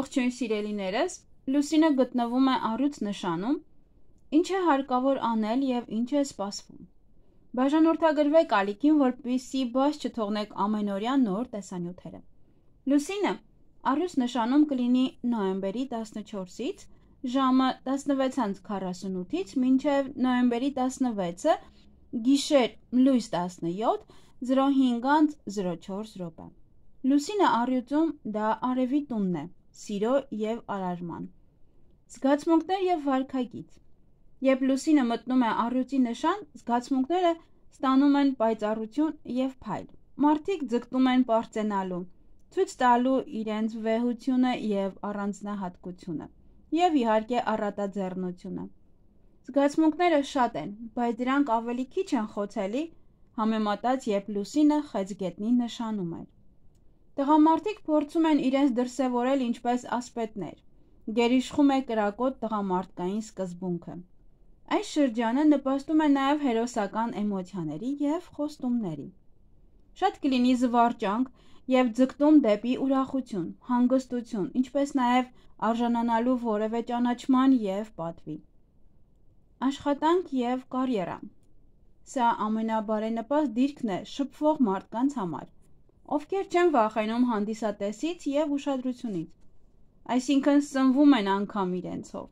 Ողջույն սիրելիներս, Լուսինը գտնվում է առյուծ նշանում։ Ինչ է հարկավոր անել եւ ինչ է սպասվում։ Բաժանորդագրվեք ալիքին, որպեսզի բաց չթողնեք ամենօրյա նոր տեսանյութերը։ Լուսինը առյուծ նշանում կլինի նոյեմբերի 14-ից ժամը 16:48-ից մինչև նոյեմբերի 16-ը գիշեր լույս 17 05:04 րոպե։ Լուսինը առյուծում դա արևի տունն է սիրո եւ արարման։ Զգացմունքներ եւ վարքագիծ։ Երբ լուսինը մտնում է առյուծի նշան, զգացմունքները ստանում են պայծառություն եւ փայլ։ Մարդիկ ձգտում են բարձենալու, ցույց տալու իրենց վեհությունը եւ առանձնահատկությունը եւ իհարկե առատաձեռնությունը։ Զգացմունքները շատ են, բայց դրանք ավելի քիչ են խոցելի համեմատած երբ լուսինը խեցգետնի նշանում էր։ Տղամարդիկ փորձում են իրենց դրսևորել ինչպես ասպետներ։ Գերիշխում է կրակոտ տղամարդկային սկզբունքը։ Այս շրջանը նպաստում է նաև հերոսական էմոցիաների եւ խոստումների։ Շատ կլինի զվարճանք եւ ձգտում դեպի ուրախություն, հանգստություն, ինչպես նաև արժանանալու որևէ ճանաչման եւ պատվի։ Աշխատանք եւ կարիերա։ Սա ամենաբարենպաստ դիրքն է շփվող մարդկանց համար ովքեր չեն վախենում հանդիսատեսից եւ ուշադրությունից։ Այսինքն սնվում են անգամ իրենցով։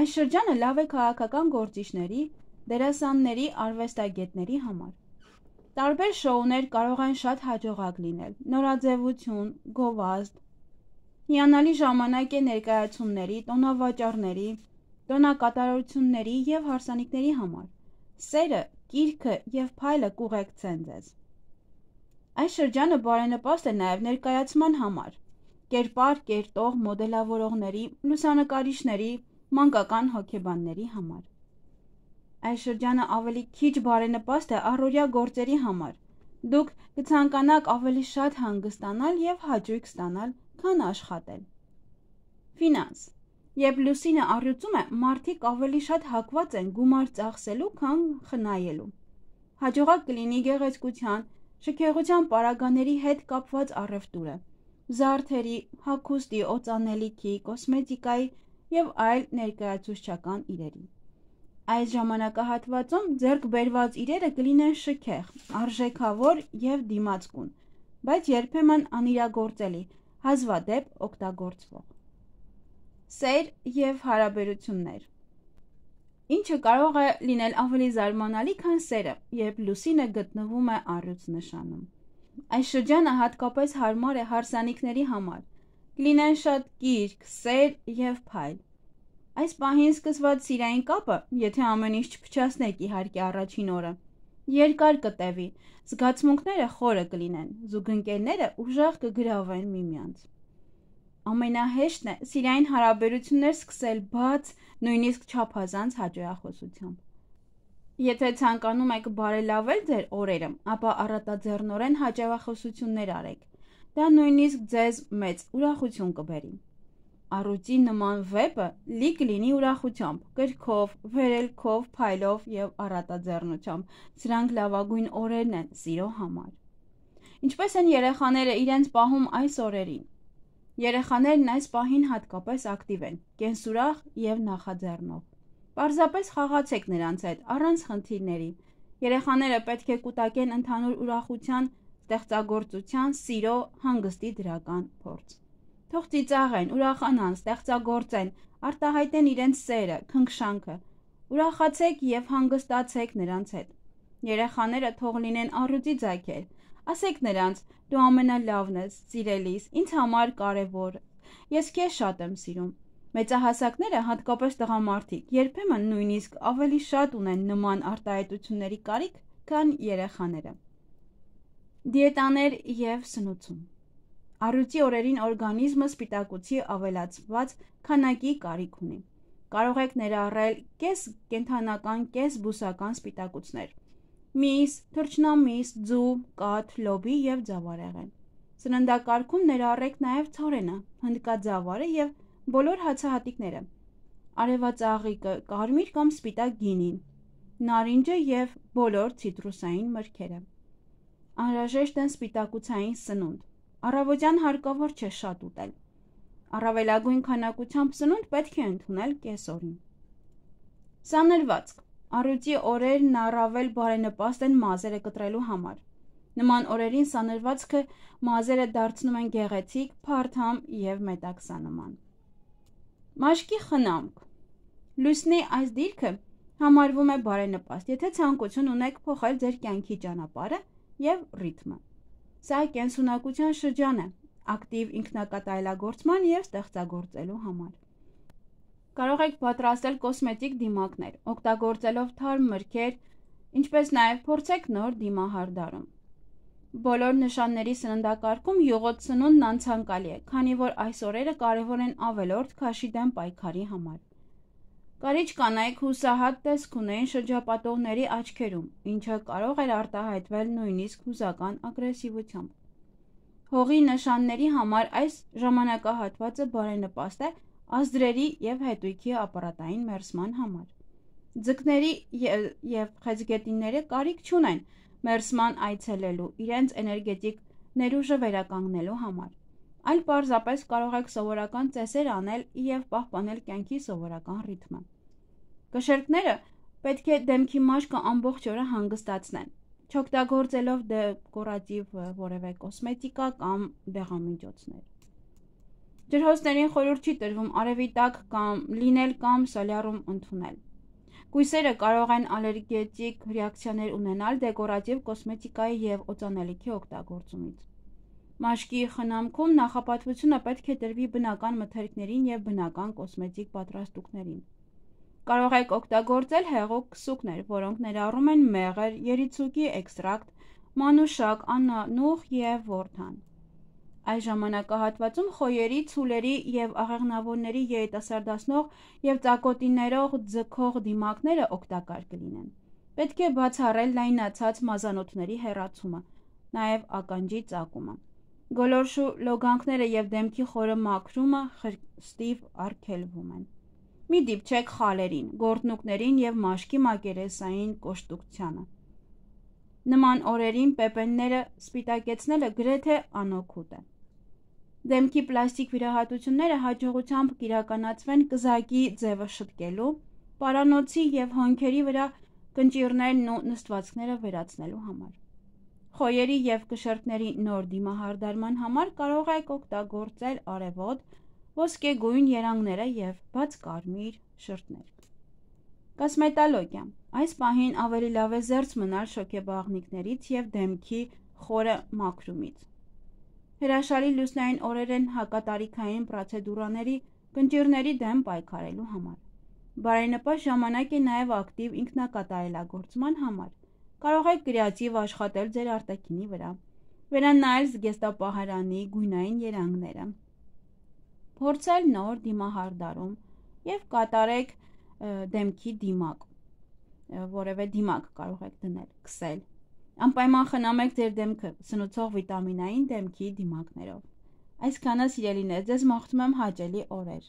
Այս շրջանը լավ է քաղաքական գործիչների, դերասանների, արվեստագետների համար։ Տարբեր շոուներ կարող են շատ հաջողակ լինել։ Նորաձևություն, գովազդ, հիանալի ժամանակ է ներկայացումների, տոնավաճառների, տոնակատարությունների եւ հարսանիքների համար։ Սերը, կիրքը եւ փայլը կուղեկցեն ձեզ։ Այս շրջանը բարենպաստ է նաև ներկայացման համար։ Կերպար, կերտող, մոդելավորողների, լուսանկարիչների, մանկական հոգեբանների համար։ Այս շրջանը ավելի քիչ բարենպաստ է առօրյա գործերի համար։ Դուք կցանկանաք ավելի շատ հանգստանալ եւ հաճույք ստանալ, քան աշխատել։ Ֆինանս Երբ լուսինը առյուծում է, մարդիկ ավելի շատ հակված են գումար ծախսելու, քան խնայելու։ Հաջողակ կլինի գեղեցկության, Շքեղության պարագաների հետ կապված առևտուրը, զարդերի, հագուստի, օծանելիքի, կոսմետիկայի եւ այլ ներկայացուցչական իրերի։ Այս ժամանակահատվածում ձեռք բերված իրերը կլինեն շքեղ, արժեքավոր եւ դիմացկուն, բայց երբեմն անիրագործելի, հազվադեպ օգտագործվող։ Սեր եւ հարաբերություններ ինչը կարող է լինել ավելի զարմանալի, քան սերը, երբ լուսինը գտնվում է առյուծ նշանում։ Այս շրջանը հատկապես հարմար է հարսանիքների համար։ Կլինեն շատ գիրք, սեր եւ փայլ։ Այս պահին սկսված սիրային կապը, եթե ամեն ինչ չփչացնեք իհարկե առաջին օրը, երկար կտևի։ Զգացմունքները խորը կլինեն, զուգընկերները ուժեղ կգրավեն միմյանց։ մի ամենահեշտն է սիրային հարաբերություններ սկսել բաց, նույնիսկ չափազանց հաջողախոսությամբ։ Եթե ցանկանում եք բարելավել ձեր օրերը, ապա առատաձեռնորեն հաջողախոսություններ արեք։ Դա նույնիսկ ձեզ մեծ ուրախություն կբերի։ Առուծի նման վեպը լիք լինի ուրախությամբ, գրքով, վերելքով, փայլով եւ առատաձեռնությամբ։ Սրանք լավագույն օրերն են սիրո համար։ Ինչպես են երեխաները իրենց պահում այս օրերին։ Երեխաներն այս պահին հատկապես ակտիվ են, կենսուրախ եւ նախաձեռնող։ Պարզապես խաղացեք նրանց հետ առանց խնդիրների։ Երեխաները պետք է կուտակեն ընդհանուր ուրախության, ստեղծագործության, սիրո, հանգստի դրական փորձ։ Թող ծիծաղեն, ուրախանան, ստեղծագործեն, արտահայտեն իրենց սերը, քնքշանքը։ Ուրախացեք եւ հանգստացեք նրանց հետ։ Երեխաները թող լինեն առյուծի ձայքեր, Ասեք նրանց. դու ամենալավն ես, սիրելիս, ինձ համար կարևոր։ Ես քեզ շատ եմ սիրում։ Մեծահասակները, հատկապես տղամարդիկ, երբեմն նույնիսկ ավելի շատ ունեն նման արտահայտությունների կարիք, քան երեխաները։ Դիետաներ եւ սնուցում։ Առյուծի օրերին օրգանիզմը սպիտակուցի ավելացված քանակի կարիք ունի։ Կարող եք ներառել կես կենթանական, կես բուսական սպիտակուցներ միս, թրջնամիս, ձու, կաթ, լոբի եւ ձավարեղեն։ Սննդակարգում ներառեք նաեւ ցորենը, հնդկաձավարը եւ բոլոր հացահատիկները։ Արևածաղիկը, կարմիր կամ սպիտակ գինին, նարինջը եւ բոլոր ցիտրուսային մրգերը։ Անհրաժեշտ են սպիտակուցային սնունդ։ Առավոտյան հարկավոր չէ շատ ուտել։ Առավելագույն քանակությամբ սնունդ պետք է ընդունել կեսօրին։ Սանրվածք Առյուծի օրերն առավել բարենպաստ են մազերը կտրելու համար։ Նման օրերին սանրվածքը մազերը դարձնում են գեղեցիկ, փարթամ եւ մետաքսանման։ Մաշկի խնամք։ Լուսնի այս դիրքը համարվում է բարենպաստ, եթե ցանկություն ունեք փոխել ձեր կյանքի ճանապարհը եւ ռիթմը։ Սա կենսունակության շրջան է, ակտիվ ինքնակատայլագործման եւ ստեղծագործելու համար կարող եք պատրաստել կոսմետիկ դիմակներ, օգտագործելով թարմ մրգեր, ինչպես նաև փորձեք նոր դիմահարդարում։ Բոլոր նշանների սննդակարգում յուղոտ սնունդն անցանկալի է, քանի որ այս օրերը կարևոր են ավելորդ քաշի դեմ պայքարի համար։ Կարիչ կանայք հուսահատ տեսք ունեին շրջապատողների աչքերում, ինչը կարող էր արտահայտվել նույնիսկ հուզական ագրեսիվությամբ։ Հողի նշանների համար այս ժամանակահատվածը բարենպաստ է ազդրերի եւ հետույքի ապարատային մերսման համար։ Ձկների եւ խեցգետինները կարիք չունեն մերսման այցելելու իրենց էներգետիկ ներուժը վերականգնելու համար։ Այլ պարզապես կարող եք սովորական ծեսեր անել եւ պահպանել կյանքի սովորական ռիթմը։ Կշերկները պետք է դեմքի մաշկը ամբողջ օրը հանգստացնեն, չօգտագործելով դեկորատիվ որևէ կոսմետիկա կամ դեղամիջոցներ։ Ջրհոսներին խորհուրդ չի տրվում արևի տակ կամ լինել կամ սալյարում ընդունել։ Կույսերը կարող են ալերգետիկ ռեակցիաներ ունենալ դեկորատիվ կոսմետիկայի եւ օծանելիքի օգտագործումից։ Մաշկի խնամքում նախապատվությունը պետք է տրվի բնական մթերքներին եւ բնական կոսմետիկ պատրաստուկներին։ Կարող եք օգտագործել հեղուկ քսուկներ, որոնք ներառում են մեղր, երիցուկի էքստրակտ, մանուշակ, աննուխ եւ ворթան։ Այս ժամանակահատվածում խոյերի, ցուլերի եւ աղեղնավորների երիտասարդացնող եւ ծակոտիներով ձգող դիմակները օգտակար կլինեն։ Պետք է բացառել լայնացած մազանոթների հեռացումը, նաեւ ականջի ծակումը։ Գոլորշու լոգանքները եւ դեմքի խորը մաքրումը խստիվ արգելվում են։ Մի դիպչեք խալերին, գորտնուկներին եւ մաշկի մակերեսային կոշտուկցյանը։ Նման օրերին պեպենները սպիտակեցնելը գրեթե անօքուտ է։ Դեմքի պլաստիկ վիրահատությունները հաջողությամբ կիրականացվեն կզակի ձևը շտկելու, պարանոցի եւ հանքերի վրա կնճիրներն ու նստվածքները վերացնելու համար։ Խոյերի եւ կշերտների նոր դիմահարդարման համար կարող եք օգտագործել արևոտ, ոսկեգույն երանգները եւ բաց կարմիր շերտներ։ Կոսմետոլոգիա։ Այս պահին ավելի լավ է զերծ մնալ շոկեբաղնիկներից եւ դեմքի խորը մաքրումից։ Հրաշալի լուսնային օրեր են հակատարիքային պրոցեդուրաների կնճիրների դեմ պայքարելու համար։ Բարենպաստ ժամանակ է նաև ակտիվ ինքնակատարելագործման համար։ Կարող եք կրեատիվ աշխատել ձեր արտաքինի վրա։ Վերանայել զգեստապահարանի գույնային երանգները։ Փորձել նոր դիմահարդարում եւ կատարեք դեմքի դիմակ։ Որևէ դիմակ կարող եք դնել, քսել Անպայման խնամեք ձեր դեմքը սնուցող վիտամինային դեմքի դիմակներով։ Այսքանը սիրելիներ, ձեզ մաղթում եմ հաճելի օրեր։